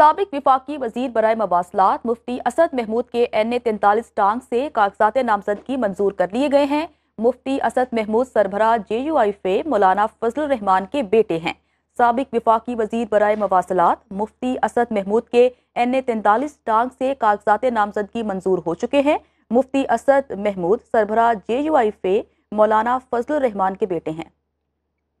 सबक विफाक वजीर बरए मवासलात मुफ्ती असद महमूद के एन ए तैंतालीस टांग से कागजात नामजदगी मंजूर कर लिए गए हैं मुफ्ती असद महमूद सरबरा J U I F Maulana फजल रहमान के बेटे हैं सबक विफाक वजीर बरए मवासलात मुफ्ती असद महमूद के एन ए तैंतालीस टांग से कागजात नामजदगी मंजूर हो चुके हैं मुफ्ती असद महमूद सरबरा J U I F Maulana फजल रहमान के बेटे हैं